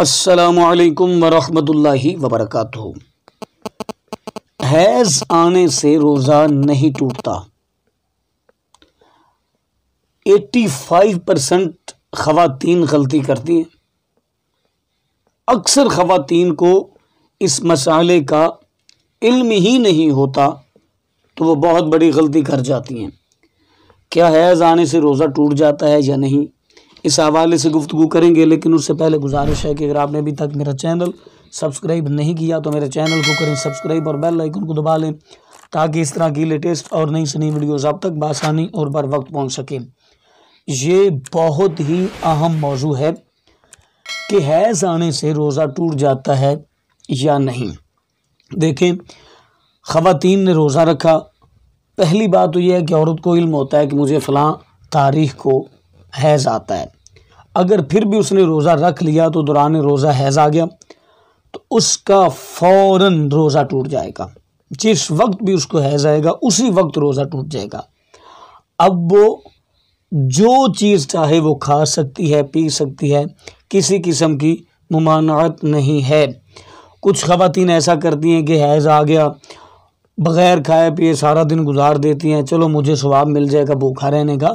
असलकम वरहमतुल्लि वबरक हैज़ आने से रोज़ा नहीं टूटता 85 परसेंट ख़वातीन गलती करती हैं अक्सर खातन को इस मसाले का इल्म ही नहीं होता तो वो बहुत बड़ी गलती कर जाती हैं क्या हैज़ आने से रोज़ा टूट जाता है या नहीं इस हवाले से गुफ्तु करेंगे लेकिन उससे पहले गुजारिश है कि अगर आपने अभी तक मेरा चैनल सब्सक्राइब नहीं किया तो मेरे चैनल को करें सब्सक्राइब और बेल आइकन को दबा लें ताकि इस तरह की लेटेस्ट और नई सनी वीडियोज़ आप तक बासानी और बर वक्त पहुँच सकें ये बहुत ही अहम मौजू है कि हैज़ आने से रोज़ा टूट जाता है या नहीं देखें ख़वात ने रोज़ा रखा पहली बात तो यह है कि औरत को इल्म होता है कि मुझे फ़लाँ तारीख को हैज़ आता है अगर फिर भी उसने रोज़ा रख लिया तो दौरान रोज़ा हैज़ आ गया तो उसका फ़ौर रोज़ा टूट जाएगा जिस वक्त भी उसको हैज़ आएगा उसी वक्त रोज़ा टूट जाएगा अब वो जो चीज़ चाहे वो खा सकती है पी सकती है किसी किस्म की ममानत नहीं है कुछ ख़वान ऐसा करती हैं कि हैज़ आ गया बग़ैर खाए पिए सारा दिन गुजार देती हैं चलो मुझे स्वाब मिल जाएगा भूखा रहने का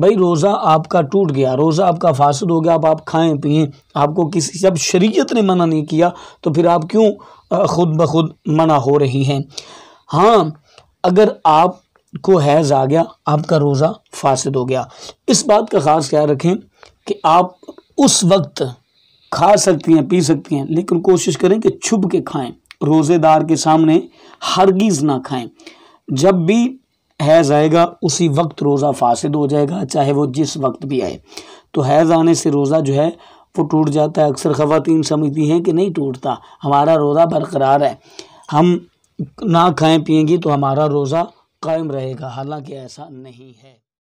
भाई रोज़ा आपका टूट गया रोज़ा आपका फासद हो गया अब आप खाएं पिएं आपको किसी जब शरीयत ने मना नहीं किया तो फिर आप क्यों ख़ुद ब खुद मना हो रही हैं हाँ अगर आप को हैज़ आ गया आपका रोज़ा फासद हो गया इस बात का ख़ास ख्याल रखें कि आप उस वक्त खा सकती हैं पी सकती हैं लेकिन कोशिश करें कि छुप के खाएँ रोज़ेदार के सामने हरगिज़ ना खाएं जब भी हैज़ आएगा उसी वक्त रोज़ा फासद हो जाएगा चाहे वो जिस वक्त भी आए तो हैज़ आने से रोज़ा जो है वो टूट जाता है अक्सर खातन समझती हैं कि नहीं टूटता हमारा रोज़ा बरकरार है हम ना खाएं पिएंगी तो हमारा रोज़ा कायम रहेगा हालांकि ऐसा नहीं है